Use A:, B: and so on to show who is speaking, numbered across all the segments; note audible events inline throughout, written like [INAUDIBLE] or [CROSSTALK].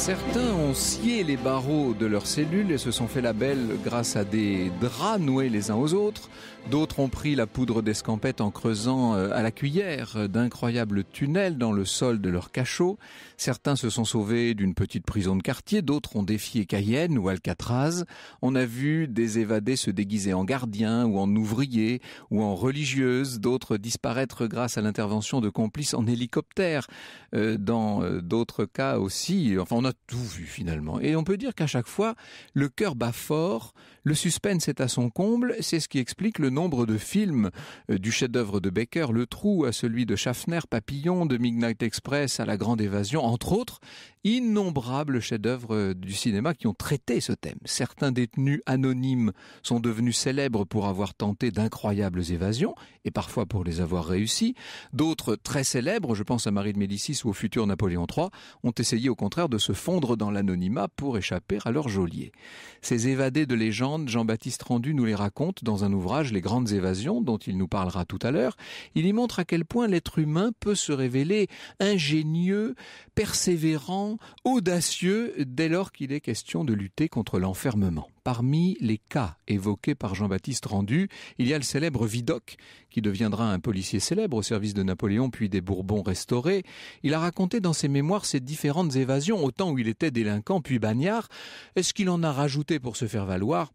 A: Certains ont scié les barreaux de leurs cellules et se sont fait la belle grâce à des draps noués les uns aux autres. D'autres ont pris la poudre d'escampette en creusant euh, à la cuillère d'incroyables tunnels dans le sol de leur cachot. Certains se sont sauvés d'une petite prison de quartier, d'autres ont défié Cayenne ou Alcatraz. On a vu des évadés se déguiser en gardiens ou en ouvriers ou en religieuses, d'autres disparaître grâce à l'intervention de complices en hélicoptère. Euh, dans euh, d'autres cas aussi, on a tout vu finalement. Et on peut dire qu'à chaque fois, le cœur bat fort, le suspense est à son comble, c'est ce qui explique le nombre de films, euh, du chef-d'œuvre de Becker, Le Trou, à celui de Schaffner, Papillon, de Midnight Express à La Grande Évasion, entre autres, innombrables chefs-d'œuvre euh, du cinéma qui ont traité ce thème. Certains détenus anonymes sont devenus célèbres pour avoir tenté d'incroyables évasions, et parfois pour les avoir réussies. D'autres très célèbres, je pense à Marie de Médicis ou au futur Napoléon III, ont essayé au contraire de se fondre dans l'anonymat pour échapper à leur geôlier. Ces évadés de légende Jean-Baptiste Rendu nous les raconte dans un ouvrage, Les Grandes Évasions, dont il nous parlera tout à l'heure. Il y montre à quel point l'être humain peut se révéler ingénieux, persévérant, audacieux, dès lors qu'il est question de lutter contre l'enfermement. Parmi les cas évoqués par Jean-Baptiste Rendu, il y a le célèbre Vidocq, qui deviendra un policier célèbre au service de Napoléon puis des Bourbons restaurés. Il a raconté dans ses mémoires ses différentes évasions, au temps où il était délinquant puis bagnard. Est-ce qu'il en a rajouté pour se faire valoir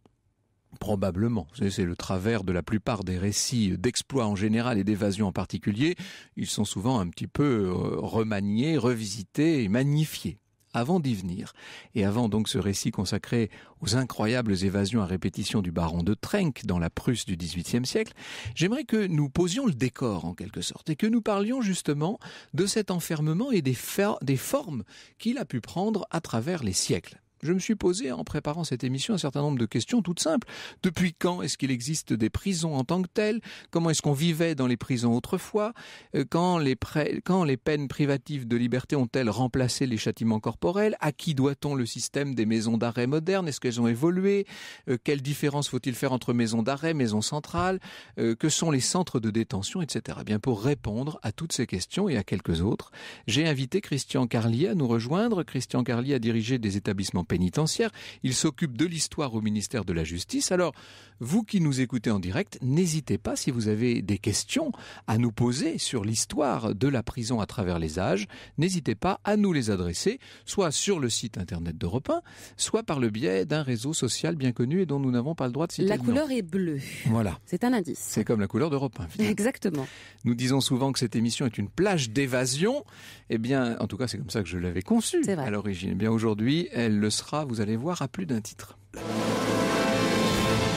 A: Probablement. C'est le travers de la plupart des récits d'exploits en général et d'évasion en particulier. Ils sont souvent un petit peu euh, remaniés, revisités et magnifiés avant d'y venir. Et avant donc ce récit consacré aux incroyables évasions à répétition du baron de Trenck dans la Prusse du XVIIIe siècle, j'aimerais que nous posions le décor en quelque sorte et que nous parlions justement de cet enfermement et des, des formes qu'il a pu prendre à travers les siècles je me suis posé en préparant cette émission un certain nombre de questions toutes simples. Depuis quand est-ce qu'il existe des prisons en tant que telles Comment est-ce qu'on vivait dans les prisons autrefois euh, quand les, peines privatives de liberté ont-elles remplacé les châtiments corporels À qui doit-on le système des maisons d'arrêt modernes Est-ce qu'elles ont évolué euh, Quelle différence faut-il faire entre maisons d'arrêt, maisons centrales euh, Que sont les centres de détention, etc. Eh bien pour répondre à toutes ces questions et à quelques autres, j'ai invité Christian Carlier à nous rejoindre. Christian Carlier a dirigé des établissements pénitentiaire. Il s'occupe de l'histoire au ministère de la Justice. Alors, vous qui nous écoutez en direct, n'hésitez pas, si vous avez des questions à nous poser sur l'histoire de la prison à travers les âges, n'hésitez pas à nous les adresser, soit sur le site internet d'Europe 1, soit par le biais d'un réseau social bien connu et dont nous n'avons pas le droit de citer. La couleur est bleue. Voilà. C'est un indice. C'est comme la couleur d'Europe
B: 1. Exactement.
A: Nous disons souvent que cette émission est une plage d'évasion. Eh bien, en tout cas, c'est comme ça que je l'avais conçue à l'origine. Eh bien, aujourd'hui, elle le sera vous allez voir, à plus d'un titre.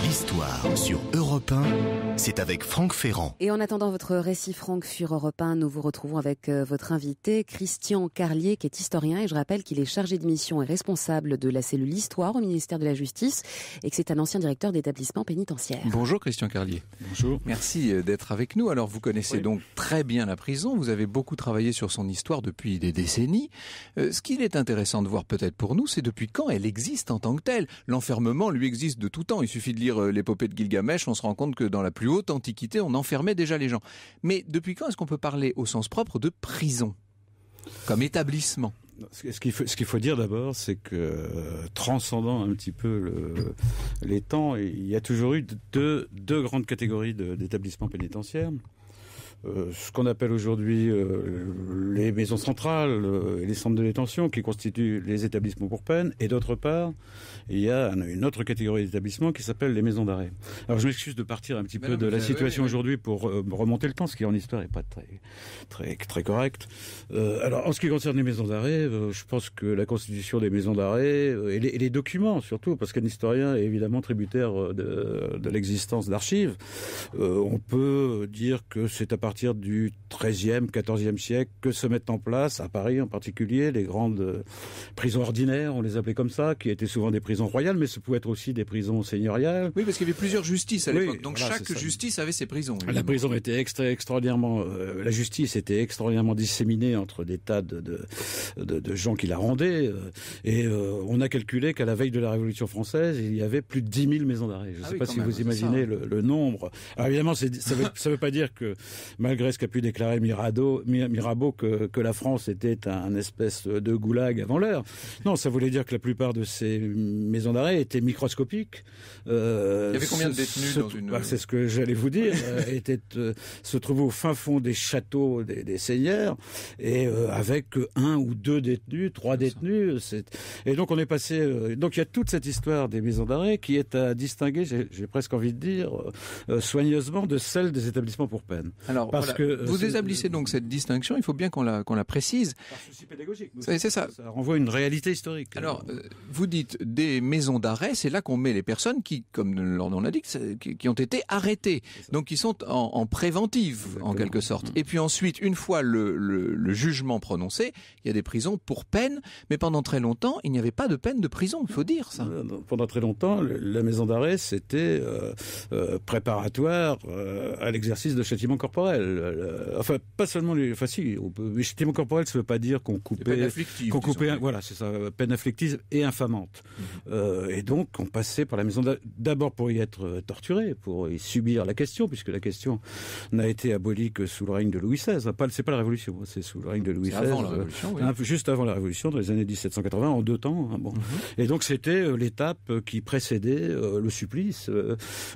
A: Histoire sur Europe 1, c'est avec Franck Ferrand.
B: Et en attendant votre récit Franck sur Europe 1, nous vous retrouvons avec euh, votre invité Christian Carlier qui est historien et je rappelle qu'il est chargé de mission et responsable de la cellule Histoire au ministère de la Justice et que c'est un ancien directeur d'établissement pénitentiaire.
A: Bonjour Christian Carlier. Bonjour. Merci euh, d'être avec nous. Alors vous connaissez donc très bien la prison, vous avez beaucoup travaillé sur son histoire depuis des décennies. Euh, ce qu'il est intéressant de voir peut-être pour nous, c'est depuis quand elle existe en tant que telle. L'enfermement lui existe de tout temps, il suffit de lire euh, l'épopée de Gilgamesh, on se rend compte que dans la plus haute antiquité, on enfermait déjà les gens. Mais depuis quand est-ce qu'on peut parler au sens propre de prison comme établissement
C: ce qu'il faut, dire d'abord, c'est que euh, transcendant un petit peu les temps, il y a toujours eu deux grandes catégories d'établissements pénitentiaires. Euh, ce qu'on appelle aujourd'hui euh, les maisons centrales euh, et les centres de détention qui constituent les établissements pour peine. Et d'autre part, il y a une autre catégorie d'établissements qui s'appelle les maisons d'arrêt. Alors je m'excuse de partir un petit peu de la situation aujourd'hui pour remonter le temps, ce qui en histoire n'est pas très, très, très correct. alors en ce qui concerne les maisons d'arrêt, je pense que la constitution des maisons d'arrêt et, les, documents surtout, parce qu'un historien est évidemment tributaire de, de l'existence d'archives, on peut dire que c'est à partir partir du XIIIe, XIVe siècle que se mettent en place, à Paris en particulier, les grandes euh, prisons ordinaires, on les appelait comme ça, qui étaient souvent des prisons royales, mais ce pouvait être aussi des prisons seigneuriales. Oui, parce qu'il y avait plusieurs justices à l'époque, donc chaque
A: justice avait ses prisons. La prison
C: était extra extraordinairement, euh, la justice était extraordinairement disséminée entre des tas de, de, gens qui la rendaient, euh, et on a calculé qu'à la veille de la Révolution française, il y avait plus de 10 000 maisons d'arrêt. Je ne ah sais pas si vous imaginez le, nombre. Alors évidemment, ça ne veut, pas dire que malgré ce qu'a pu déclarer Mirado, Mirabeau que, la France était un, espèce de goulag avant l'heure. Non, ça voulait dire que la plupart de ces maisons d'arrêt étaient microscopiques. Euh, il y avait combien de détenus dans une... Bah, c'est ce que j'allais vous dire. [LAUGHS] Euh, euh, se trouvaient au fin fond des châteaux des, des seigneurs et avec un ou deux détenus, trois détenus. Et donc on est passé... donc il y a toute cette histoire des maisons d'arrêt qui est à distinguer, j'ai presque envie de dire, soigneusement de celle des établissements pour peine. Alors, que euh, vous établissez donc cette distinction. Il faut bien qu'on la qu'on la précise. souci pédagogique. C'est ça. Ça renvoie
A: une réalité historique. Euh, Alors, euh, vous dites des maisons d'arrêt. C'est là qu'on met les personnes qui, comme on l'a dit, qui ont été arrêtées. Donc, qui sont en, préventive en quelque sorte. Mm. Et puis ensuite, une fois le, jugement prononcé, il y a des prisons pour peine.
C: Mais pendant très longtemps, il n'y avait pas de peine de prison. Il faut dire ça. Pendant très longtemps, la maison d'arrêt c'était préparatoire à l'exercice de châtiment corporel. Enfin, pas seulement les. Enfin, si, on peut... corporelle, ça ne veut pas dire qu'on coupait. Qu'on coupait. Voilà, c'est ça. Euh, peine afflictive et infamante. Mhm. Euh, et donc, on passait par la maison d'abord pour y être euh, torturé, pour y subir la question, puisque la question n'a été abolie que sous le règne de Louis XVI. Ce n'est c'est pas la Révolution, hein, c'est sous le règne de Louis XVI. Avant la Révolution, Juste avant la Révolution, dans les années 1780, en deux temps. Hein, bon. Mhm. Et donc, c'était l'étape qui précédait le supplice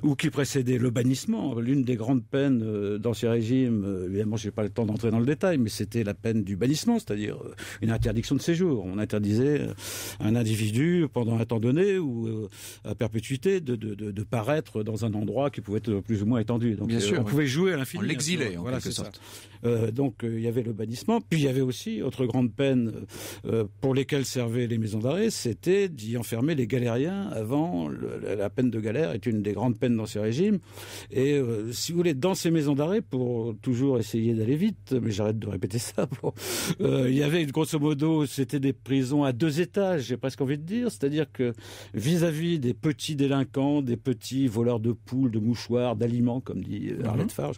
C: ou qui précédait le bannissement. L'une des grandes peines d'ancien régime euh, évidemment, je n'ai pas le temps d'entrer dans le détail, mais c'était la peine du bannissement, c'est-à-dire euh, une interdiction de séjour. On interdisait euh, un individu, pendant un temps donné ou à perpétuité, de, paraître dans un endroit qui pouvait être plus ou moins étendu. Donc, Bien sûr, on pouvait jouer à l'infini. On l'exilait, en voilà, quelque sorte. donc, il y avait le bannissement. Puis, il y avait aussi, autre grande peine pour lesquelles servaient les maisons d'arrêt, c'était d'y enfermer les galériens avant. la peine de galère est une des grandes peines dans ces régimes. Et si vous voulez, dans ces maisons d'arrêt, pour toujours essayer d'aller vite, mais j'arrête de répéter ça. [LAUGHS] Euh, il y avait, grosso modo, c'était des prisons à deux étages, j'ai presque envie de dire. C'est-à-dire que vis-à-vis des petits délinquants, des petits voleurs de poules, de mouchoirs, d'aliments, comme dit euh, mhm. Arlette Farge,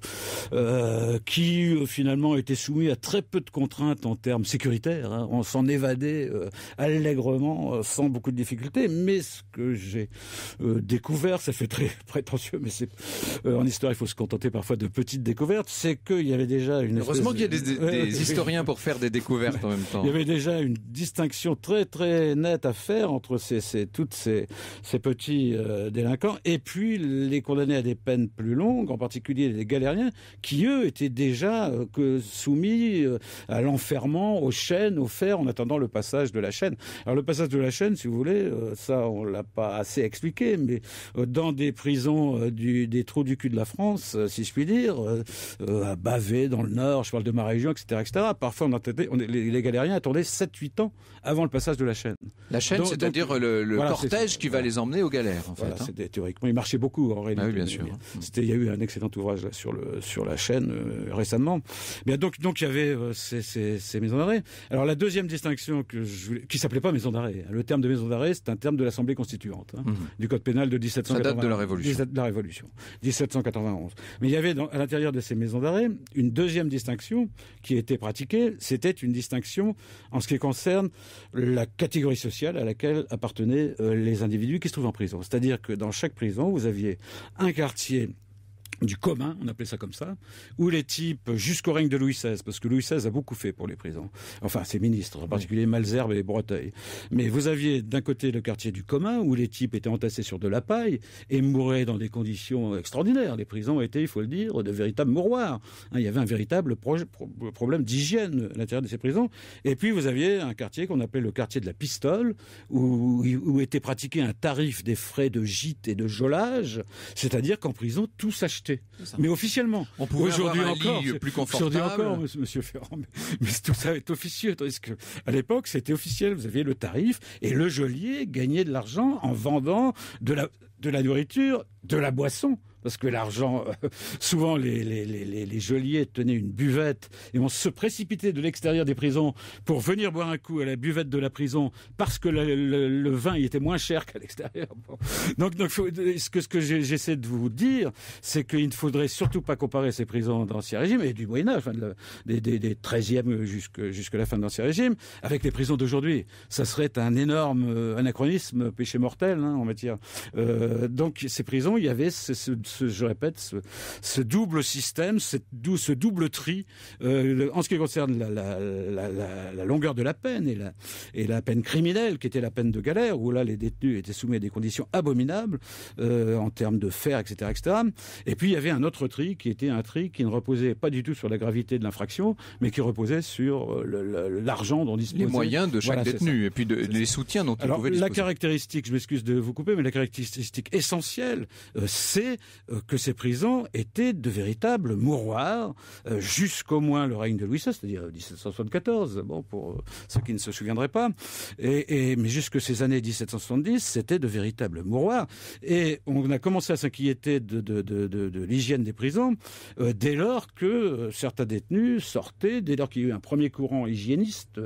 C: euh, qui finalement étaient soumis à très peu de contraintes en termes sécuritaires. Hein. On s'en évadait allègrement, sans beaucoup de difficultés. Mais ce que j'ai découvert, ça fait très [LAUGHS] prétentieux, mais c'est en histoire, il faut se contenter parfois de petites découvertes c'est qu'il y avait déjà une... Heureusement qu'il y a des, [LAUGHS] historiens
A: pour faire des découvertes en même temps. Il y avait
C: déjà une distinction très très nette à faire entre ces, ces toutes ces, ces petits euh, délinquants et puis les condamnés à des peines plus longues, en particulier les galériens, qui eux étaient déjà euh, que soumis euh, à l'enfermement, aux chaînes, aux fers, en attendant le passage de la chaîne. Alors le passage de la chaîne, si vous voulez, ça on l'a pas assez expliqué, mais dans des prisons du, des trous du cul de la France, si je puis dire, euh, à Bavé, dans le Nord, je parle de ma région, etc. etc. Parfois, on attendait, on, les, galériens attendaient 7-8 ans avant le passage de la chaîne. La chaîne, c'est-à-dire
A: le, cortège qui va les emmener aux galères, en fait. Hein.
C: Théoriquement, ils marchaient beaucoup, en réalité. Ah oui, bien sûr. Mmh. C'était, il y a eu un excellent ouvrage sur, le, sur la chaîne euh, récemment. donc, donc, il y avait euh, ces, maisons d'arrêt. Alors, la deuxième distinction que je qui s'appelait pas maison d'arrêt. Hein. Le terme de maison d'arrêt, c'est un terme de l'Assemblée constituante, hein, mmh. du Code pénal de 1791. Ça date de la Révolution. la Révolution. 1791. Mais il y avait dans, à l'intérieur de ces maisons d'arrêt. Une deuxième distinction qui était pratiquée, c'était une distinction en ce qui concerne la catégorie sociale à laquelle appartenaient euh, les individus qui se trouvent en prison. C'est-à-dire que dans chaque prison, vous aviez un quartier du commun, on appelait ça comme ça, où les types jusqu'au règne de Louis XVI, parce que Louis XVI a beaucoup fait pour les prisons, enfin ses ministres, en particulier Malzerbe et Breteuil. Mais vous aviez d'un côté le quartier du commun, où les types étaient entassés sur de la paille et mouraient dans des conditions extraordinaires. Les prisons étaient, il faut le dire, de véritables mouroirs. Hein, il y avait un véritable problème d'hygiène à l'intérieur de ces prisons. Et puis vous aviez un quartier qu'on appelait le quartier de la pistole, où, était pratiqué un tarif des frais de gîte et de jolage, c'est-à-dire qu'en prison, tout s'achetait mais officiellement. On pourrait aujourd'hui encore. plus hein, monsieur Ferrand. Mais, tout ça est officieux. parce que, à l'époque, c'était officiel. Vous aviez le tarif et le geôlier gagnait de l'argent en vendant de la nourriture, de la boisson parce que l'argent, euh, [LAUGHS] souvent les, les, les, les, geôliers tenaient une buvette et on se précipitait de l'extérieur des prisons pour venir boire un coup à la buvette de la prison parce que le, vin était moins cher qu'à l'extérieur. [LAUGHS] Donc, donc euh, ce que, ce que j'essaie de vous dire, c'est qu'il ne faudrait surtout pas comparer ces prisons d'Ancien Régime et du Moyen-Âge, hein, des, des, des, 13e jusqu'à la fin de l'Ancien Régime, avec les prisons d'aujourd'hui. Ça serait un énorme euh, anachronisme, péché mortel en hein, matière. donc ces prisons, il y avait ce je répète, ce, double système, ce double tri euh, en ce qui concerne la, longueur de la peine et la, peine criminelle, qui était la peine de galère, où là les détenus étaient soumis à des conditions abominables euh, en termes de fer, etc., etc. Et puis il y avait un autre tri qui était un tri qui ne reposait pas du tout sur la gravité de l'infraction, mais qui reposait sur euh, l'argent dont disposait les moyens de chaque détenu et puis les soutiens dont il pouvait disposer. La caractéristique, je m'excuse de vous couper, mais la caractéristique essentielle, c'est euh, que ces prisons étaient de véritables mouroirs euh, jusqu'au moins le règne de Louis XVI, c'est-à-dire 1774, euh, bon, pour ceux qui ne se souviendraient pas. Et, mais jusque ces années 1770, c'était de véritables mouroirs. Et on a commencé à s'inquiéter de, l'hygiène des prisons dès lors que certains détenus sortaient, dès lors qu'il y a eu un premier courant hygiéniste,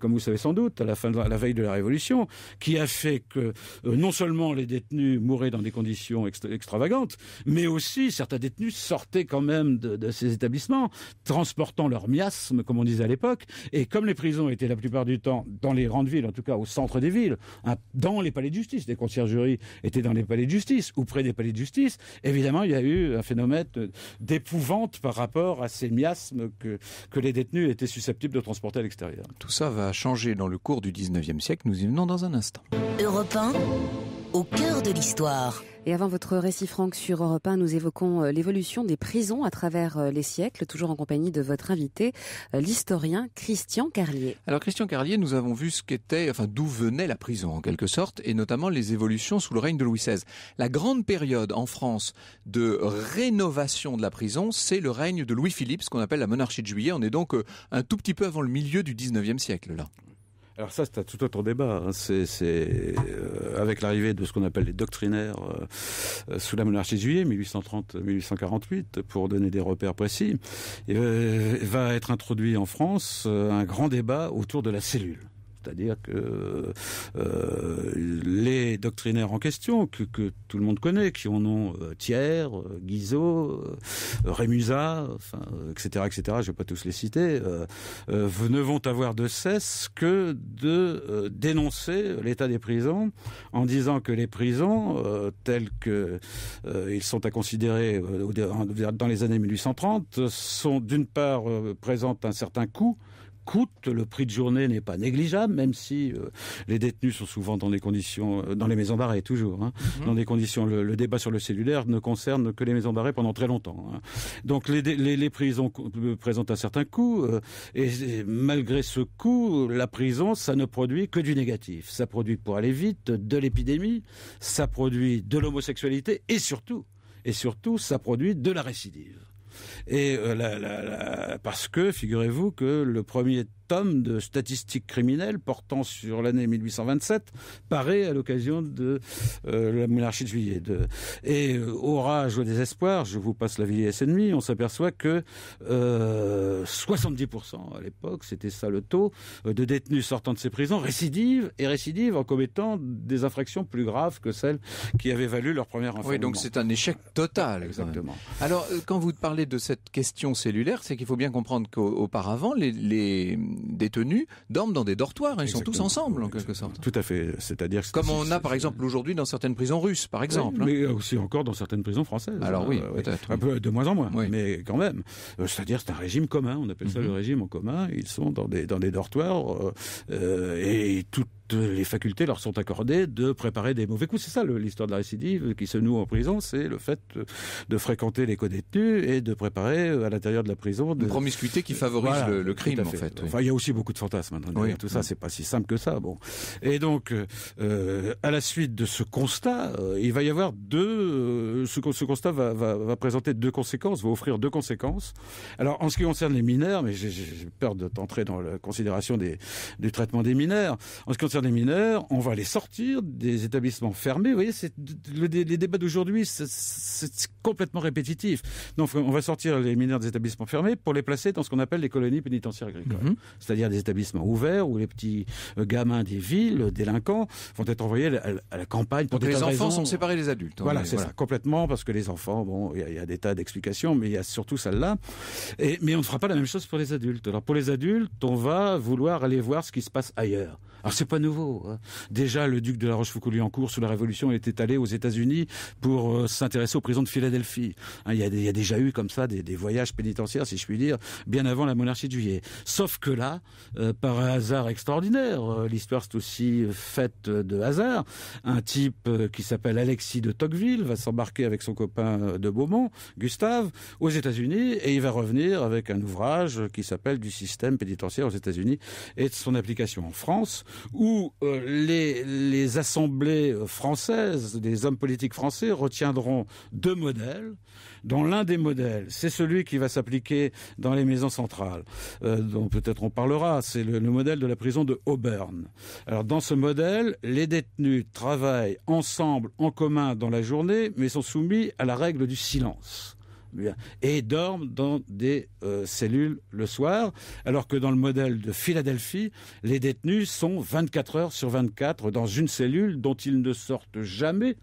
C: comme vous savez sans doute, à la, fin veille de la Révolution, qui a fait que non seulement les détenus mouraient dans des conditions extravagantes, mais aussi certains détenus sortaient quand même de, ces établissements, transportant leur miasme, comme on disait à l'époque, et comme les prisons étaient la plupart du temps dans les grandes villes, en tout cas au centre des villes, hein, dans les palais de justice, les conciergeries étaient dans les palais de justice ou près des palais de justice, évidemment il y a eu un phénomène d'épouvante par rapport à ces miasmes que, les détenus étaient susceptibles de transporter à l'extérieur. Tout
A: ça va changer dans le cours du 19e siècle, nous y venons dans un instant.
B: Europe au cœur de l'histoire. Et avant votre récit, franc sur Europe nous évoquons euh, l'évolution des prisons à travers euh, les siècles, toujours en compagnie de votre invité, euh, l'historien Christian Carlier.
A: Alors, Christian Carlier, nous avons vu ce qu'était, d'où venait la prison, en quelque sorte, et notamment les évolutions sous le règne de Louis XVI. La grande période en France de rénovation de la prison, c'est le règne de Louis-Philippe, ce qu'on appelle la monarchie de juillet. On est donc un tout petit peu avant le milieu du 19e siècle, là.
C: Alors ça, c'est tout autre débat. Hein. C'est euh, avec l'arrivée de ce qu'on appelle les doctrinaires euh, euh, sous la monarchie de juillet, 1830-1848, pour donner des repères précis, va être introduit en France un grand débat autour de la cellule c'est-à-dire que euh, les doctrinaires en question, que, tout le monde connaît, qui ont nom euh, Thiers, euh, Guizot, Rémusat, etc., etc., je ne vais pas tous les citer, ne vont avoir de cesse que de dénoncer l'état des prisons en disant que les prisons, telles que ils sont à considérer dans les années 1830, sont d'une part présentent un certain coût coûte. Le prix de journée n'est pas négligeable, même si euh, les détenus sont souvent dans des conditions, euh, dans les maisons barrées toujours, hein. mhm. dans des conditions. Le, débat sur le cellulaire ne concerne que les maisons d'arrêt pendant très longtemps. Hein. Donc les, les, prisons euh, présentent un certain coût, et, malgré ce coût, la prison, ça ne produit que du négatif. Ça produit, pour aller vite, de l'épidémie, ça produit de l'homosexualité, et surtout, et surtout, ça produit de la récidive. Et euh, la, la, la, parce que, figurez-vous, que le premier tome de statistiques criminelles portant sur l'année 1827, paraît à l'occasion de euh, la monarchie de juillet. Et euh, au rage au désespoir, je vous passe la vieillesse ennemie, on s'aperçoit que 70% euh, à l'époque, c'était ça le taux, de détenus sortant de ces prisons récidive et récidive en commettant des infractions plus graves que celles qui avaient valu leur première enfermement. Oui, donc c'est un échec total. Exactement. Alors, quand vous parlez de cette question cellulaire, c'est qu'il faut
A: bien comprendre qu'auparavant, les détenus dorment dans des dortoirs. Hein, ils sont tous ensemble en quelque sorte. Tout à fait. C'est-à-dire comme on a par exemple aujourd'hui dans certaines prisons russes, par exemple. Hein. mais aussi
C: encore dans certaines prisons françaises. Alors hein. oui, euh, peut-être. Un peu de moins en moins, mais quand même. Euh, c'est-à-dire c'est un régime commun. On appelle ça mhm. le régime en commun. Ils sont dans des dans des dortoirs euh, et tout les facultés leur sont accordées de préparer des mauvais coups. C'est ça l'histoire de la récidive qui se noue en prison, c'est le fait euh, de fréquenter les codétenus et de préparer euh, à l'intérieur de la prison de... une promiscuité qui favorise le, crime en fait. Enfin, il y a aussi beaucoup de fantasmes. maintenant hein, oui, tout ça, c'est pas si simple que ça. Bon, et donc euh, à la suite de ce constat, il va y avoir deux. ce, constat va, présenter deux conséquences, va offrir deux conséquences. Alors en ce qui concerne les mineurs, mais j'ai peur de t'entrer dans la considération des, du traitement des mineurs. En ce qui concerne des mineurs, on va les sortir des établissements fermés. Vous voyez, c'est les débats d'aujourd'hui, c'est complètement répétitif. Donc, on va sortir les mineurs des établissements fermés pour les placer dans ce qu'on appelle les colonies pénitentiaires agricoles, mhm. c'est-à-dire des établissements ouverts où les petits euh, gamins des villes, euh, délinquants, vont être envoyés à, la campagne. Pour Donc, les enfants sont
A: séparés des adultes. Hein, voilà, c'est ça,
C: complètement, parce que les enfants, bon, il y, y, a des tas d'explications, mais il y a surtout celle-là. Mais on ne fera pas la même chose pour les adultes. Alors, pour les adultes, on va vouloir aller voir ce qui se passe ailleurs. Alors c'est pas nouveau. Hein. Déjà, le duc de la rochefoucauld cours sous la Révolution, était allé aux États-Unis pour euh, s'intéresser aux prisons de Philadelphie. Hein, il, y a, déjà eu comme ça des, voyages pénitentiaires, si je puis dire, bien avant la monarchie de Juillet. Sauf que là, euh, par un hasard extraordinaire, euh, l'histoire c'est aussi faite de hasard. Un type qui s'appelle Alexis de Tocqueville va s'embarquer avec son copain de Beaumont, Gustave, aux États-Unis, et il va revenir avec un ouvrage qui s'appelle Du système pénitentiaire aux États-Unis et de son application en France où euh, les, assemblées françaises, des hommes politiques français, retiendront deux modèles, dont l'un des modèles, c'est celui qui va s'appliquer dans les maisons centrales, euh, dont peut-être on parlera, c'est le, le modèle de la prison de Auburn. Alors dans ce modèle, les détenus travaillent ensemble, en commun, dans la journée, mais sont soumis à la règle du silence et dorment dans des euh, cellules le soir, alors que dans le modèle de Philadelphie, les détenus sont 24 heures sur 24 dans une cellule dont ils ne sortent jamais.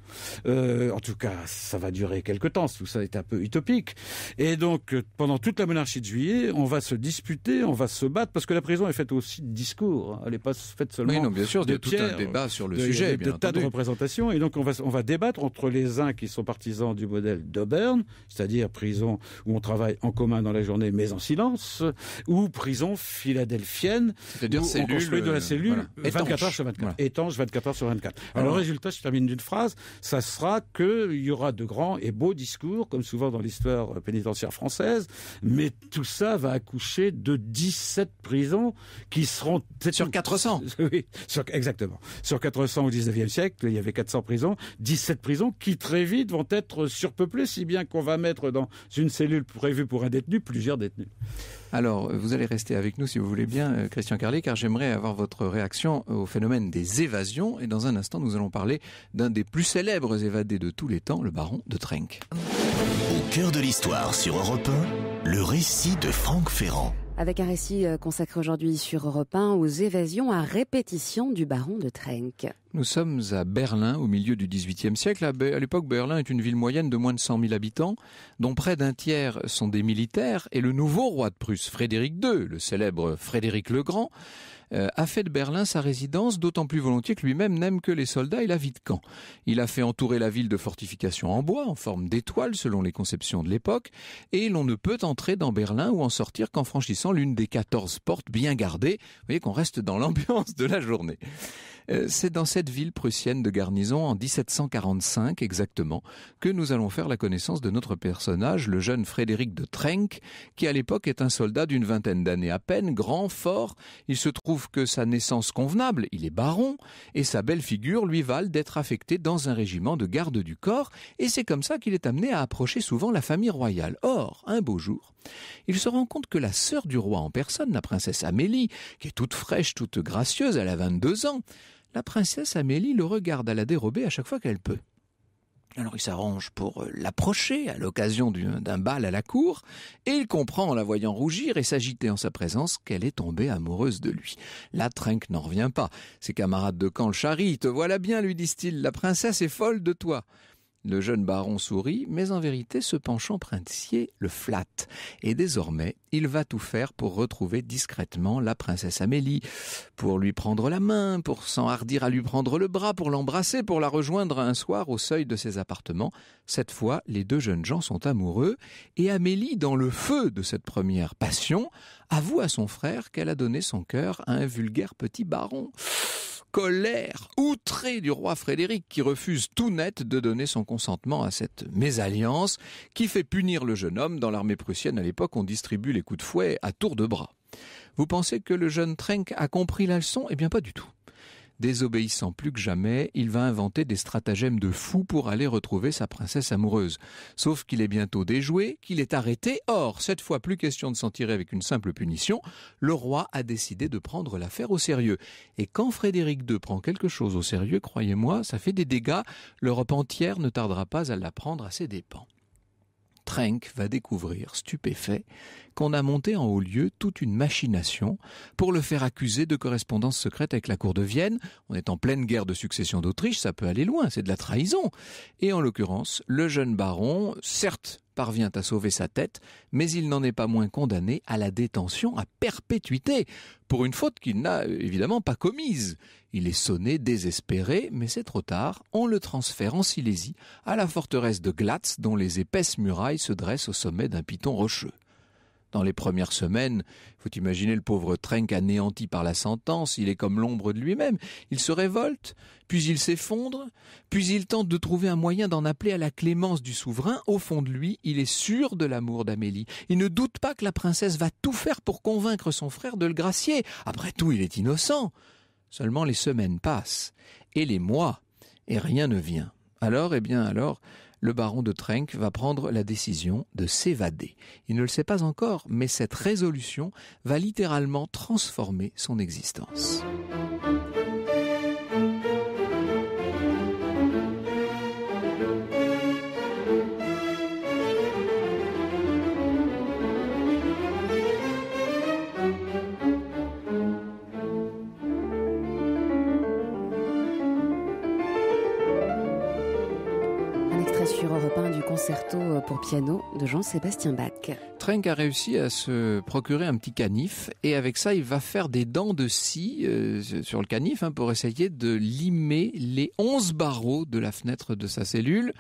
C: Euh, en tout cas, ça va durer quelque temps, tout ça est un peu utopique. Et donc, euh, pendant toute la monarchie de juillet, on va se disputer, on va se battre, parce que la prison est faite aussi de discours, hein. elle n'est pas faite seulement. Oui, non, bien sûr, il tout un débat sur le sujet. Il y a tas de représentations, et donc on va, on va débattre entre les uns qui sont partisans du modèle d'Auburn, c'est-à-dire prison où on travaille en commun dans la journée, mais en silence, ou prison philadelphienne, où on construit de la euh, cellule 24 sur 24, étanche 24 heures sur 24. Alors, le résultat, je termine d'une phrase, ça sera qu'il y aura de grands et beaux discours, comme souvent dans l'histoire pénitentiaire française, mais tout ça va accoucher de 17 prisons qui seront... Sur 400 [LAUGHS] Oui, exactement. Sur 400 au 19e siècle, il y avait 400 prisons, 17 prisons qui très vite vont être surpeuplées, si bien qu'on va mettre dans une cellule prévue pour un détenu, plusieurs détenus.
A: Alors, vous allez rester avec nous si vous voulez bien, euh, Christian Carlet, car j'aimerais avoir votre réaction au phénomène des évasions. Et dans un instant, nous allons parler d'un des plus célèbres évadés de tous les temps, le baron de Trenck. Au cœur de l'histoire sur Europe 1, le récit de Franck Ferrand.
B: Avec un récit euh, consacré aujourd'hui sur Europe 1 aux évasions à répétition du baron de Trenck.
A: Nous sommes à Berlin au milieu du XVIIIe siècle. À l'époque, Berlin est une ville moyenne de moins de 100 000 habitants, dont près d'un tiers sont des militaires, et le nouveau roi de Prusse, Frédéric II, le célèbre Frédéric le Grand, euh, a fait de Berlin sa résidence, d'autant plus volontiers que lui-même n'aime que les soldats et la vie de camp. Il a fait entourer la ville de fortifications en bois, en forme d'étoile selon les conceptions de l'époque, et l'on ne peut entrer dans Berlin ou en sortir qu'en franchissant l'une des 14 portes bien gardées. Vous voyez qu'on reste dans [LAUGHS] l'ambiance de la journée. Euh, c'est dans cette ville prussienne de garnison, en 1745 exactement, que nous allons faire la connaissance de notre personnage, le jeune Frédéric de Trenck, qui à l'époque est un soldat d'une vingtaine d'années à peine, grand, fort. Il se trouve que sa naissance convenable, il est baron, et sa belle figure lui valent d'être affecté dans un régiment de garde du corps, et c'est comme ça qu'il est amené à approcher souvent la famille royale. Or, un beau jour, il se rend compte que la sœur du roi en personne, la princesse Amélie, qui est toute fraîche, toute gracieuse, elle a 22 ans, la princesse Amélie le regarde à la dérobée à chaque fois qu'elle peut. Alors il s'arrange pour euh, l'approcher à l'occasion d'un bal à la cour, et il comprend en la voyant rougir et s'agiter en sa présence qu'elle est tombée amoureuse de lui. La trinque n'en revient pas. Ses camarades de camp le charrient. Te voilà bien, lui disent-ils, la princesse est folle de toi. Le jeune baron sourit, mais en vérité ce penchant princier le flatte. Et désormais, il va tout faire pour retrouver discrètement la princesse Amélie, pour lui prendre la main, pour s'enhardir à lui prendre le bras, pour l'embrasser, pour la rejoindre un soir au seuil de ses appartements. Cette fois, les deux jeunes gens sont amoureux, et Amélie, dans le feu de cette première passion, avoue à son frère qu'elle a donné son cœur à un vulgaire petit baron colère outrée du roi Frédéric qui refuse tout net de donner son consentement à cette mésalliance qui fait punir le jeune homme. Dans l'armée prussienne à l'époque, on distribue les coups de fouet à tour de bras. Vous pensez que le jeune Trenck a compris la leçon Eh bien pas du tout. Désobéissant plus que jamais, il va inventer des stratagèmes de fou pour aller retrouver sa princesse amoureuse. Sauf qu'il est bientôt déjoué, qu'il est arrêté. Or, cette fois plus question de s'en tirer avec une simple punition, le roi a décidé de prendre l'affaire au sérieux. Et quand Frédéric II prend quelque chose au sérieux, croyez-moi, ça fait des dégâts. L'Europe entière ne tardera pas à la prendre à ses dépens. Trenck va découvrir, stupéfait, qu'on a monté en haut lieu toute une machination pour le faire accuser de correspondance secrète avec la cour de Vienne. On est en pleine guerre de succession d'Autriche, ça peut aller loin, c'est de la trahison. Et en l'occurrence, le jeune baron, certes, parvient à sauver sa tête, mais il n'en est pas moins condamné à la détention à perpétuité pour une faute qu'il n'a euh, évidemment pas commise. Il est sonné désespéré, mais c'est trop tard. On le transfère en Silésie à la forteresse de Glatz dont les épaisses murailles se dressent au sommet d'un piton rocheux. Dans les premières semaines, faut imaginer le pauvre Trenck anéanti par la sentence, il est comme l'ombre de lui-même, il se révolte, puis il s'effondre, puis il tente de trouver un moyen d'en appeler à la clémence du souverain, au fond de lui, il est sûr de l'amour d'Amélie, il ne doute pas que la princesse va tout faire pour convaincre son frère de le gracier, après tout il est innocent. Seulement les semaines passent, et les mois, et rien ne vient. Alors, eh bien, alors, le baron de Trenck va prendre la décision de s'évader. Il ne le sait pas encore, mais cette résolution va littéralement transformer son existence.
B: sur du concerto euh, pour piano de Jean-Sébastien Bach.
A: Trenck a réussi à se procurer un petit canif et avec ça, il va faire des dents de scie euh, sur le canif hein, pour essayer de limer les 11 barreaux de la fenêtre de sa cellule.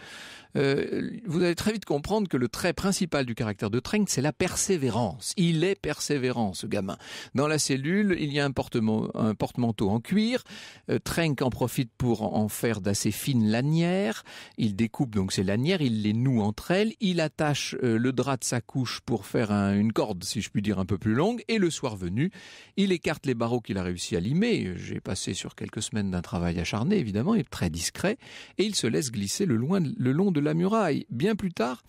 A: Euh, vous allez très vite comprendre que le trait principal du caractère de Trenck, c'est la persévérance. Il est persévérant, ce gamin. Dans la cellule, il y a un, porte un manteau en cuir. Euh, Trenck en profite pour en faire d'assez fines lanières. Il découpe donc ses lanières, il les noue entre elles, il attache euh, le drap de sa couche pour faire une corde, si je puis dire, un peu plus longue. Et le soir venu, il écarte les barreaux qu'il a réussi à limer. J'ai passé sur quelques semaines d'un travail acharné, évidemment, et très discret. Et il se laisse glisser le, loin, le long de la muraille, bien plus tard,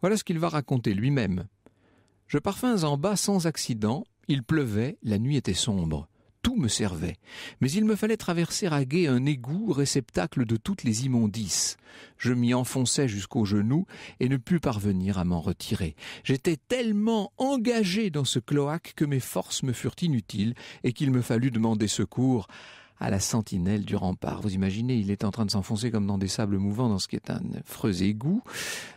A: voilà ce qu'il va raconter lui-même. Je parfins en bas sans accident, il pleuvait, la nuit était sombre. Tout me servait, mais il me fallait traverser à gué un égout réceptacle de toutes les immondices. Je m'y enfonçais jusqu'aux genoux et ne pus parvenir à m'en retirer. J'étais tellement engagé dans ce cloaque que mes forces me furent inutiles et qu'il me fallut demander secours à la sentinelle du rempart. Vous imaginez, il est en train de s'enfoncer comme dans des sables mouvants dans ce qui est un affreux égout.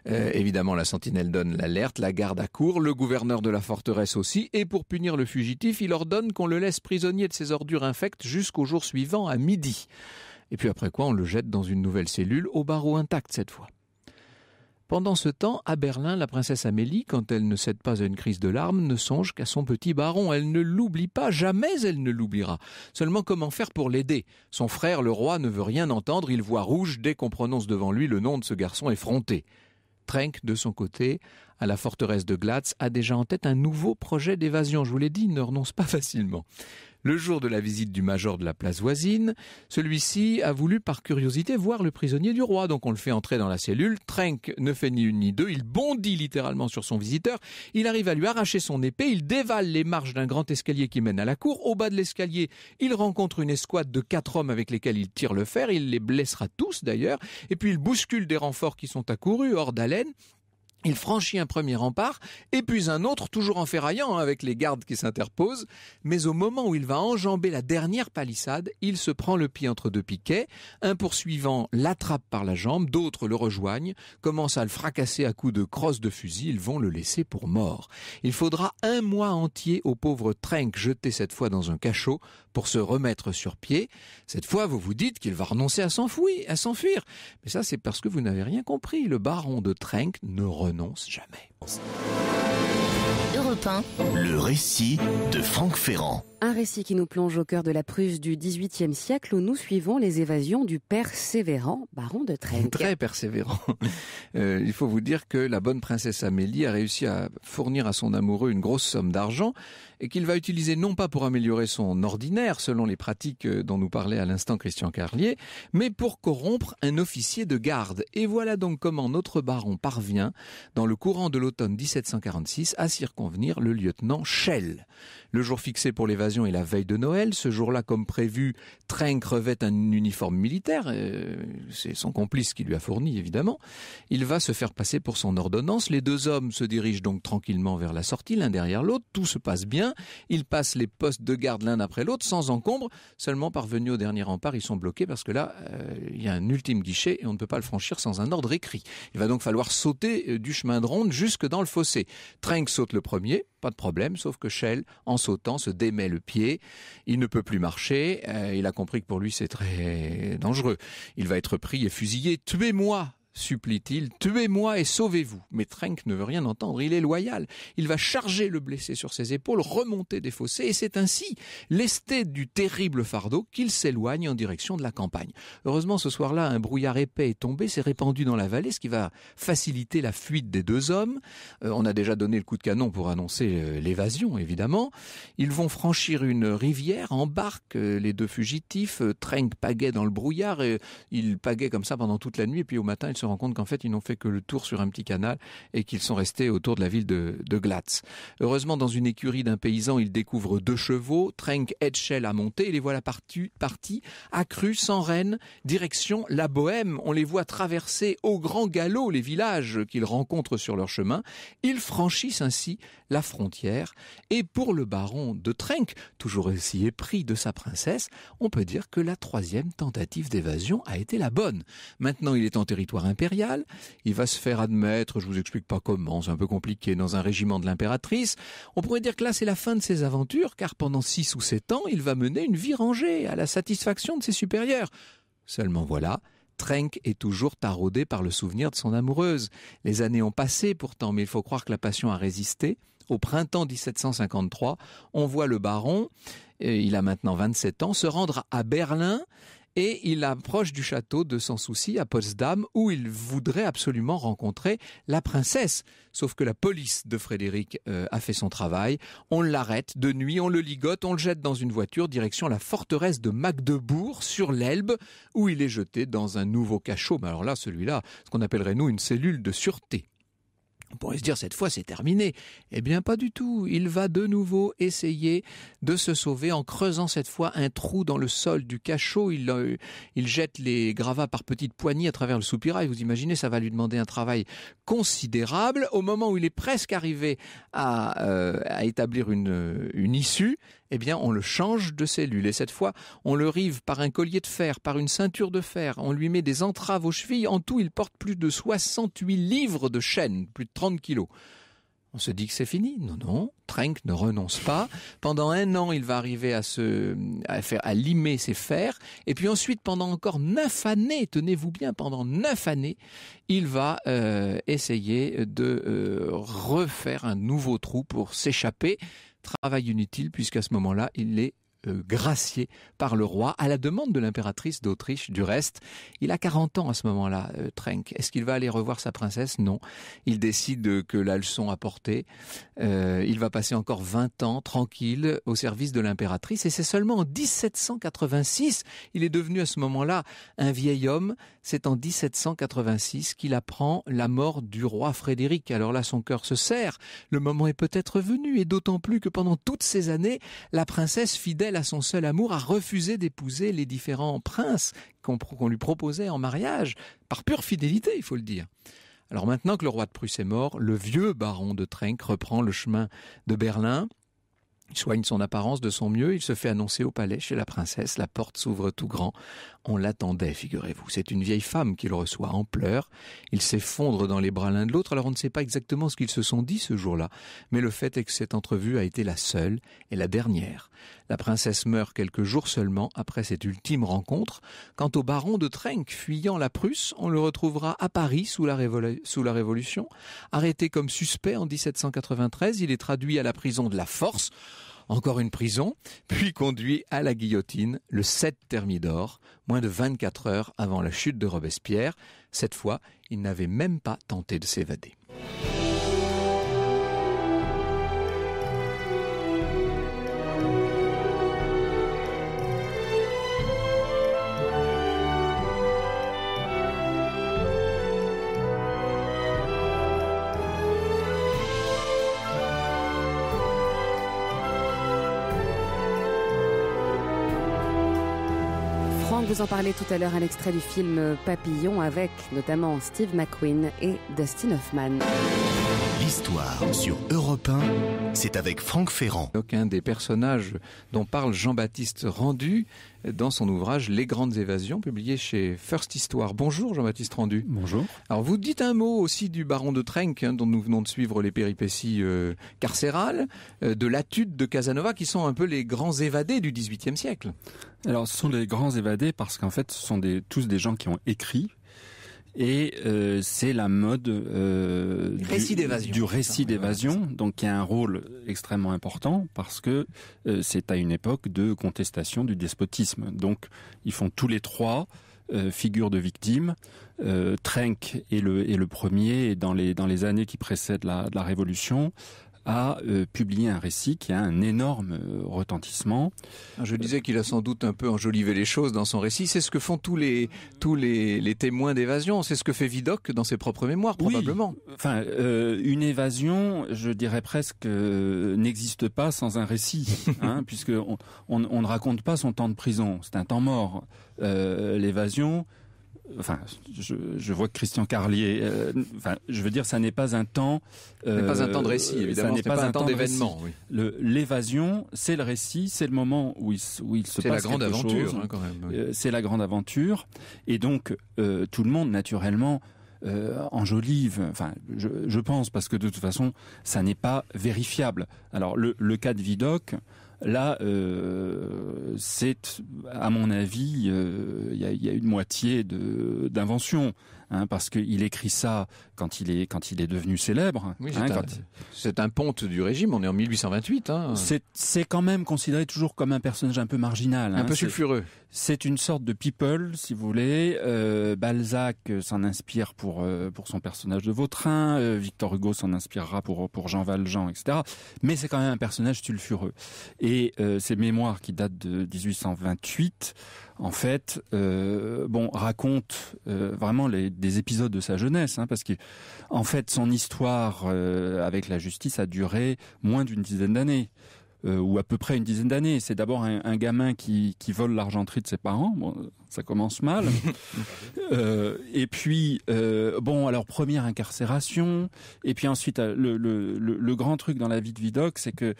A: Euh, évidemment, la sentinelle donne l'alerte, la garde à court, le gouverneur de la forteresse aussi, et pour punir le fugitif, il ordonne qu'on le laisse prisonnier de ses ordures infectes jusqu'au jour suivant à midi. Et puis après quoi, on le jette dans une nouvelle cellule, au barreau intact cette fois. Pendant ce temps, à Berlin, la princesse Amélie, quand elle ne cède pas à une crise de larmes, ne songe qu'à son petit baron. Elle ne l'oublie pas, jamais elle ne l'oubliera. Seulement comment faire pour l'aider Son frère, le roi, ne veut rien entendre, il voit rouge dès qu'on prononce devant lui le nom de ce garçon effronté. Trenck, de son côté, à la forteresse de Glatz, a déjà en tête un nouveau projet d'évasion. Je vous l'ai dit, il ne renonce pas [LAUGHS] facilement. Le jour de la visite du major de la place voisine, celui-ci a voulu par curiosité voir le prisonnier du roi, donc on le fait entrer dans la cellule. Trenck ne fait ni une ni deux, il bondit littéralement sur son visiteur, il arrive à lui arracher son épée, il dévale les marches d'un grand escalier qui mène à la cour. Au bas de l'escalier, il rencontre une escouade de quatre hommes avec lesquels il tire le fer, il les blessera tous d'ailleurs, et puis il bouscule des renforts qui sont accourus, hors d'haleine. Il franchit un premier rempart, et puis un autre, toujours en ferraillant hein, avec les gardes qui s'interposent, mais au moment où il va enjamber la dernière palissade, il se prend le pied entre deux piquets, un poursuivant l'attrape par la jambe, d'autres le rejoignent, commencent à le fracasser à coups de crosse de fusil, ils vont le laisser pour mort. Il faudra un mois entier au pauvre Trenck, jeté cette fois dans un cachot, pour se remettre sur pied. Cette fois, vous vous dites qu'il va renoncer à s'enfuir, à s'enfuir. Mais ça, c'est parce que vous n'avez rien compris. Le baron de Trenck ne renonce jamais. Le récit de Franck Ferrand.
B: Un récit qui nous plonge au cœur de la Prusse du XVIIIe siècle où nous suivons les évasions du persévérant baron de Trenck.
A: Très persévérant. [LAUGHS] Euh, il faut vous dire que la bonne princesse Amélie a réussi à fournir à son amoureux une grosse somme d'argent et qu'il va utiliser non pas pour améliorer son ordinaire, selon les pratiques euh, dont nous parlait à l'instant Christian Carlier, mais pour corrompre un officier de garde. Et voilà donc comment notre baron parvient, dans le courant de l'automne 1746, à circonvenir le lieutenant shell Le jour fixé pour l'évasion est la veille de Noël. Ce jour-là, comme prévu, Trenck revêt un uniforme militaire. Euh, c'est son complice qui lui a fourni, évidemment. Il va se faire passer pour son ordonnance. Les deux hommes se dirigent donc tranquillement vers la sortie, l'un derrière l'autre. Tout se passe bien. Ils passent les postes de garde l'un après l'autre sans encombre. Seulement parvenus au dernier rempart, ils sont bloqués parce que là, euh, il y a un ultime guichet et on ne peut pas le franchir sans un ordre écrit. Il va donc falloir sauter euh, du chemin de ronde jusque dans le fossé. Trank saute le premier, pas de problème, sauf que Shell, en sautant, se démet le pied. Il ne peut plus marcher. Euh, il a compris que pour lui, c'est très dangereux. Il va être pris et fusillé. Tuez-moi supplie-t-il, tuez-moi et sauvez-vous. Mais Trenck ne veut rien entendre, il est loyal. Il va charger le blessé sur ses épaules, remonter des fossés, et c'est ainsi, lesté du terrible fardeau, qu'il s'éloigne en direction de la campagne. Heureusement, ce soir-là, un brouillard épais est tombé, s'est répandu dans la vallée, ce qui va faciliter la fuite des deux hommes. Euh, on a déjà donné le coup de canon pour annoncer euh, l'évasion, évidemment. Ils vont franchir une rivière, embarquent euh, les deux fugitifs, Trenck pagaie dans le brouillard, et il pagaient comme ça pendant toute la nuit, et puis au matin, se se rend compte qu'en fait, ils n'ont fait que le tour sur un petit canal et qu'ils sont restés autour de la ville de, Glatz. Heureusement, dans une écurie d'un paysan, ils découvrent deux chevaux, Trenk Edschel à monter, et les voilà partis, partis accrus, sans reine, direction la Bohème. On les voit traverser au grand galop les villages qu'ils rencontrent sur leur chemin. Ils franchissent ainsi la frontière. Et pour le baron de Trenk, toujours aussi épris de sa princesse, on peut dire que la troisième tentative d'évasion a été la bonne. Maintenant, il est en territoire il va se faire admettre, je vous explique pas comment, c'est un peu compliqué, dans un régiment de l'impératrice. On pourrait dire que là, c'est la fin de ses aventures, car pendant six ou sept ans, il va mener une vie rangée, à la satisfaction de ses supérieurs. Seulement voilà, Trenck est toujours taraudé par le souvenir de son amoureuse. Les années ont passé pourtant, mais il faut croire que la passion a résisté. Au printemps 1753, on voit le baron, il a maintenant 27 ans, se rendre à Berlin et il approche du château de Sans Souci, à Potsdam où il voudrait absolument rencontrer la princesse. Sauf que la police de Frédéric euh, a fait son travail. On l'arrête de nuit, on le ligote, on le jette dans une voiture direction la forteresse de Magdebourg sur l'Elbe où il est jeté dans un nouveau cachot. Mais alors là, celui-là, ce qu'on appellerait nous une cellule de sûreté. On pourrait se dire cette fois c'est terminé. Eh bien pas du tout. Il va de nouveau essayer de se sauver en creusant cette fois un trou dans le sol du cachot. Il, euh, il jette les gravats par petites poignées à travers le soupirail. Vous imaginez, ça va lui demander un travail considérable. Au moment où il est presque arrivé à, euh, établir une, une issue, eh bien, on le change de cellule. Et cette fois, on le rive par un collier de fer, par une ceinture de fer. On lui met des entraves aux chevilles. En tout, il porte plus de 68 livres de chaîne, plus de 30 kilos. On se dit que c'est fini. Non, non. Trenck ne renonce pas. Pendant un an, il va arriver à se, faire, à limer ses fers. Et puis ensuite, pendant encore neuf années, tenez-vous bien, pendant neuf années, il va euh, essayer de euh, refaire un nouveau trou pour s'échapper travail inutile puisqu'à ce moment-là, il est euh, gracié par le roi à la demande de l'impératrice d'Autriche. Du reste, il a 40 ans à ce moment-là, euh, Trenck. Est-ce qu'il va aller revoir sa princesse Non. Il décide que la leçon a euh, il va passer encore 20 ans tranquille au service de l'impératrice et c'est seulement en 1786, il est devenu à ce moment-là un vieil homme, c'est en 1786 qu'il apprend la mort du roi Frédéric. Alors là, son cœur se serre. Le moment est peut-être venu et d'autant plus que pendant toutes ces années, la princesse fidèle à son seul amour, a refusé d'épouser les différents princes qu'on lui proposait en mariage, par pure fidélité, il faut le dire. Alors maintenant que le roi de Prusse est mort, le vieux baron de Trenck reprend le chemin de Berlin. Il soigne son apparence de son mieux, il se fait annoncer au palais chez la princesse, la porte s'ouvre tout grand. On l'attendait, figurez-vous. C'est une vieille femme qu'il reçoit en pleurs. il s'effondre dans les bras l'un de l'autre, alors on ne sait pas exactement ce qu'ils se sont dit ce jour-là. Mais le fait est que cette entrevue a été la seule et la dernière. La princesse meurt quelques jours seulement après cette ultime rencontre. Quant au baron de Trenck, fuyant la Prusse, on le retrouvera à Paris sous la, sous la Révolution. Arrêté comme suspect en 1793, il est traduit à la prison de la Force encore une prison, puis conduit à la guillotine le 7 Thermidor, moins de 24 heures avant la chute de Robespierre. Cette fois, il n'avait même pas tenté de s'évader.
B: en parlait tout à l'heure à extrait du film Papillon avec notamment Steve McQueen et Dustin Hoffman.
A: L'histoire sur Europe 1, c'est avec Franck Ferrand. Aucun des personnages dont parle Jean-Baptiste Rendu dans son ouvrage Les Grandes Évasions, publié chez First Histoire. Bonjour Jean-Baptiste Rendu. Bonjour. Alors vous dites un mot aussi du baron de Trenck, hein, dont nous venons de suivre les péripéties euh, carcérales, euh, de l'Atude de
D: Casanova, qui sont un peu les grands évadés du XVIIIe siècle. Alors ce sont les grands évadés parce qu'en fait ce sont des, tous des gens qui ont écrit, et euh, c'est la mode euh, du, récit d'évasion, donc qui a un rôle extrêmement important parce que euh, c'est à une époque de contestation du despotisme. Donc ils font tous les trois euh, figure de victime. Trenck est le, est le premier dans les, dans les années qui précèdent la, la Révolution a euh, publié un récit qui a un énorme euh, retentissement. Ah, je disais qu'il a sans doute un peu enjolivé les choses dans son récit. C'est ce
A: que font tous les tous les, témoins d'évasion. C'est ce que fait Vidocq dans ses propres mémoires, probablement.
D: Enfin, euh, une évasion, je dirais presque, n'existe pas sans un récit, [LAUGHS] hein, puisque ne raconte pas son temps de prison. C'est un temps mort. L'évasion. Enfin, je, vois vois Christian Carlier. Euh, enfin, je veux dire, ça n'est pas un temps. Euh, n'est pas un temps de récit, euh, évidemment. Ça n'est pas, un temps, d'événement. Oui. L'évasion, c'est le récit, c'est le moment où il, se passe la grande aventure, hein, quand même. Euh, c'est la grande aventure, et donc tout le monde, naturellement, en enjolive. Enfin, je, pense parce que de toute façon, ça n'est pas vérifiable. Alors le, le cas de Vidocq, Là, euh, c'est, à mon avis, euh, il y, a, y, a une moitié d'invention. Hein, parce qu'il écrit ça quand il est quand il est devenu célèbre. Hein, c'est un, ponte du régime. On est en 1828. Hein. C'est quand même considéré toujours comme un personnage un peu marginal, un peu sulfureux. C'est une sorte de people, si vous voulez. Euh, Balzac euh, s'en inspire pour euh, pour son personnage de Vautrin. Victor Hugo s'en inspirera pour pour Jean Valjean, etc. Mais c'est quand même un personnage sulfureux. Et ces mémoires qui datent de 1828 en fait, euh, bon, raconte euh, vraiment les, des épisodes de sa jeunesse, hein, parce que, en fait, son histoire euh, avec la justice a duré moins d'une dizaine d'années. ou à peu près une dizaine d'années. C'est d'abord un, gamin qui, vole l'argenterie de ses parents ça commence mal. [LAUGHS] Euh, et puis, euh, bon, alors première incarcération, et puis ensuite euh, le, grand truc dans la vie de Vidocq, c'est que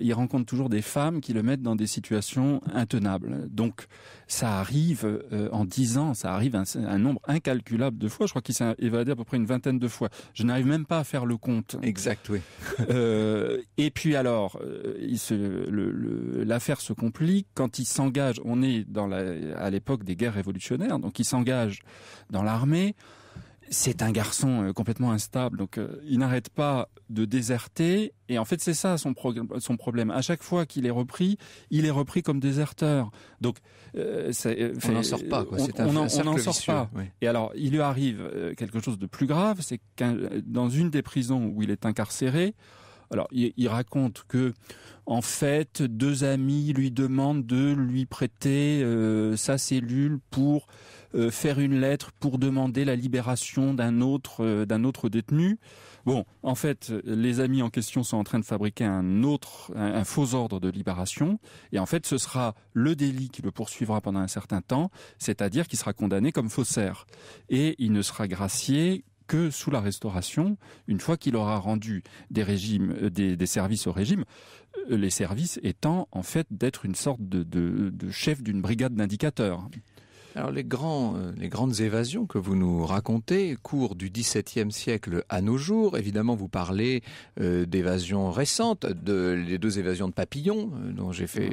D: il rencontre toujours des femmes qui le mettent dans des situations intenables. Donc ça arrive en dix ans, ça arrive un, nombre incalculable de fois. Je crois qu'il s'est évadé à peu près une vingtaine de fois. Je n'arrive même pas à faire le compte. Exact, oui. [LAUGHS] et puis alors, il se, l'affaire se complique quand il s'engage. On est dans la, à l'époque des guerre révolutionnaire, donc il s'engage dans l'armée. C'est un garçon euh, complètement instable, donc euh, il n'arrête pas de déserter. Et en fait, c'est ça son, problème. À chaque fois qu'il est repris, il est repris comme déserteur. Donc, ça euh, on n'en sort pas. On n'en sort pas. Et alors, il lui arrive quelque chose de plus grave, c'est qu'un dans une des prisons où il est incarcéré, alors, il, raconte que, en fait, deux amis lui demandent de lui prêter euh, sa cellule pour euh, faire une lettre pour demander la libération d'un autre euh, d'un autre détenu. Bon, en fait, les amis en question sont en train de fabriquer un autre un faux ordre de libération, et en fait, ce sera le délit qui le poursuivra pendant un certain temps, c'est-à-dire qu'il sera condamné comme faussaire, et il ne sera gracié que sous la Restauration, une fois qu'il aura rendu des euh, services au régime, euh, les services étant en fait d'être une sorte de, chef d'une brigade d'indicateurs. Alors
A: euh, les grandes évasions que vous nous racontez cours du XVIIe siècle à nos jours. Évidemment, vous parlez d'évasions récentes, de les deux évasions de papillons dont j'ai fait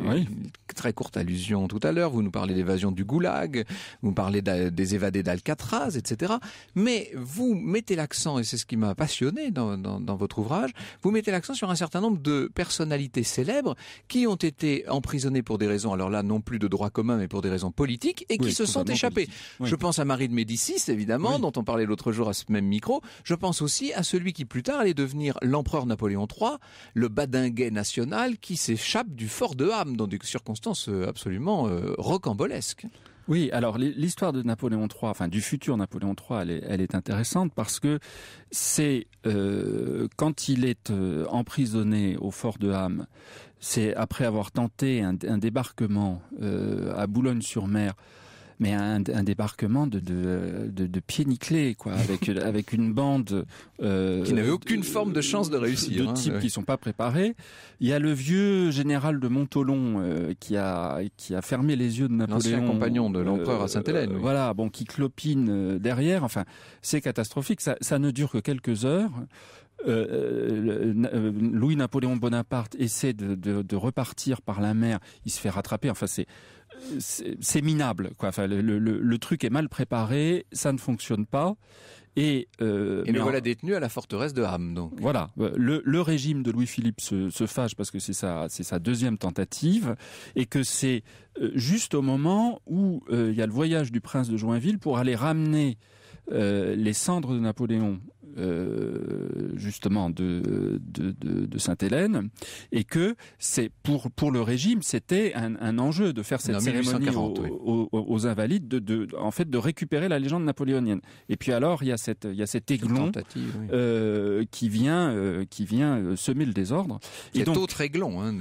A: très courte allusion tout à l'heure, vous nous parlez d'évasion du goulag, vous parlez des évadés d'Alcatraz, etc. Mais vous mettez l'accent, et c'est ce qui m'a passionné dans, votre ouvrage, vous mettez l'accent sur un certain nombre de personnalités célèbres qui ont été emprisonnées pour des raisons, alors là non plus de droit commun, mais pour des raisons politiques, et qui se sont échappées. Je pense à Marie de Médicis, évidemment, dont on parlait l'autre jour à ce même micro. Je pense aussi à celui qui plus tard allait devenir l'empereur Napoléon III, le badinguet national qui s'échappe
D: du fort de Ham dans des circonstances euh, absolument euh, rocambolesque. Oui, alors l'histoire de Napoléon III, enfin du futur Napoléon III, elle est, intéressante parce que c'est euh, quand il est emprisonné au fort de Ham, c'est après avoir tenté un, débarquement à Boulogne-sur-Mer mais un, débarquement de, de, de, de pieds nickelés, quoi, avec, [LAUGHS] avec une bande euh, qui n'avait aucune forme de chance de réussir. De hein, types qui sont pas préparés. Il y a le vieux général de Montolon euh, qui a qui a fermé les yeux de Napoléon, l'ancien compagnon de l'empereur à euh, Sainte-Hélène. Voilà, bon, qui clopine euh, derrière. Enfin, c'est catastrophique. ça ne dure que quelques heures. Euh, euh, euh, Louis-Napoléon Bonaparte essaie de, repartir par la mer, il se fait rattraper. Enfin, c'est c'est minable le, truc est mal préparé ça ne fonctionne pas et, le voilà détenu à la forteresse de Ham donc voilà le, régime de Louis Philippe se, fâche parce que c'est sa deuxième tentative et que c'est juste au moment où il y a le voyage du prince de Joinville pour aller ramener les cendres de Napoléon euh, justement de, de, de, Sainte-Hélène et que c'est pour pour le régime c'était un, enjeu de faire cette cérémonie aux, invalides de, de, en fait de récupérer la légende napoléonienne et puis alors il y a cette il y a cet aiglon euh, qui vient euh, qui vient semer le désordre il y a autre aiglon hein,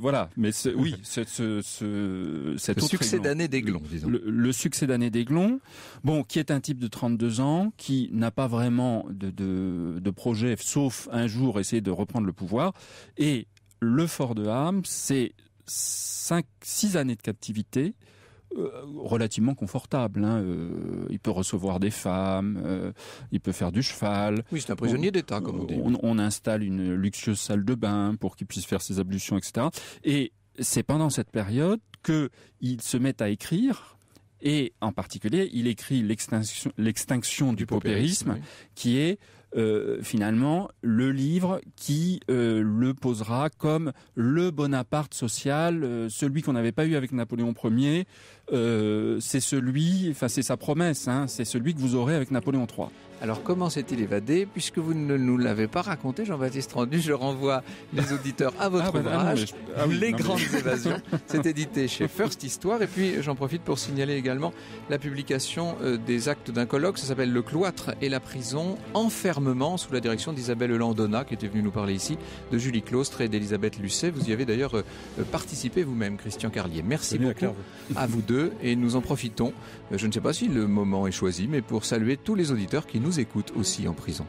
D: voilà mais oui [LAUGHS] ce, ce, ce le succès d'année d'aiglon disons le, succès d'année d'aiglon bon qui est un type de 32 ans qui n'a pas vraiment de, projets projet, sauf un jour essayer de reprendre le pouvoir. Et le fort de Ham, c'est cinq, six années de captivité, euh, relativement confortable. Hein, euh, il peut recevoir des femmes, euh, il peut faire du cheval. Oui, c'est un prisonnier d'État, comme on dit. On, installe une luxueuse salle de bain pour qu'il puisse faire ses ablutions, etc. Et c'est pendant cette période que il se met à écrire et en particulier, il écrit l'extinction, du, paupérisme, qui est euh, finalement le livre qui euh, le posera comme le Bonaparte social, euh, celui qu'on n'avait pas eu avec Napoléon Ier. c'est celui, enfin c'est sa promesse, hein, c'est celui que vous aurez avec Napoléon III. Alors comment s'est-il évadé Puisque
A: vous ne nous l'avez pas raconté, Jean-Baptiste Rendu, je renvoie les auditeurs à ah, votre bah, ouvrage, ah Les Grandes Évasions. C'est édité chez First Histoire. Et puis j'en profite pour signaler également la publication euh, des actes d'un colloque. Ça s'appelle Le cloître et la prison, enfermement, sous la direction d'Isabelle Landona, qui était venue nous parler ici, de Julie Claustre et d'Elisabeth Lucet. Vous y avez d'ailleurs euh, euh, participé vous-même, Christian Carlier. Merci beaucoup à, vous deux. Et nous en profitons, je ne sais pas si le moment est choisi, mais pour saluer tous les auditeurs qui nous nous écoutent aussi en prison.